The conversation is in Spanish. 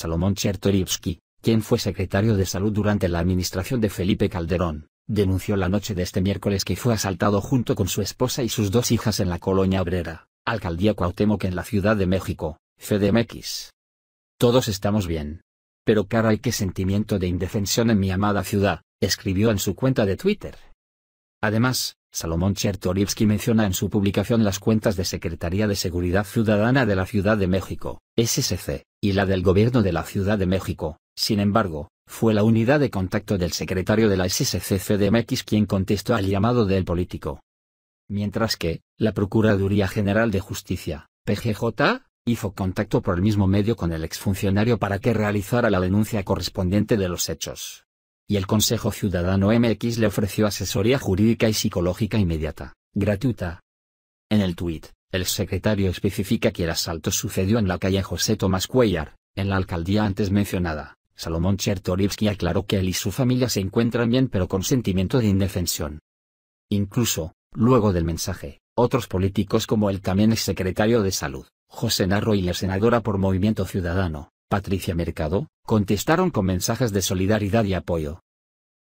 Salomón Chertorivsky, quien fue secretario de Salud durante la administración de Felipe Calderón, denunció la noche de este miércoles que fue asaltado junto con su esposa y sus dos hijas en la colonia obrera, alcaldía Cuauhtémoc en la Ciudad de México, FDMX. Todos estamos bien. Pero caray qué sentimiento de indefensión en mi amada ciudad, escribió en su cuenta de Twitter. Además, Salomón Chertorivsky menciona en su publicación las cuentas de Secretaría de Seguridad Ciudadana de la Ciudad de México, SSC, y la del gobierno de la Ciudad de México, sin embargo, fue la unidad de contacto del secretario de la Mx quien contestó al llamado del político. Mientras que, la Procuraduría General de Justicia, PGJ, hizo contacto por el mismo medio con el exfuncionario para que realizara la denuncia correspondiente de los hechos. Y el Consejo Ciudadano MX le ofreció asesoría jurídica y psicológica inmediata, gratuita. En el tuit, el secretario especifica que el asalto sucedió en la calle José Tomás Cuellar, en la alcaldía antes mencionada. Salomón Chertorivsky aclaró que él y su familia se encuentran bien pero con sentimiento de indefensión. Incluso, luego del mensaje, otros políticos como el también ex secretario de Salud, José Narro y la senadora por Movimiento Ciudadano, Patricia Mercado, contestaron con mensajes de solidaridad y apoyo.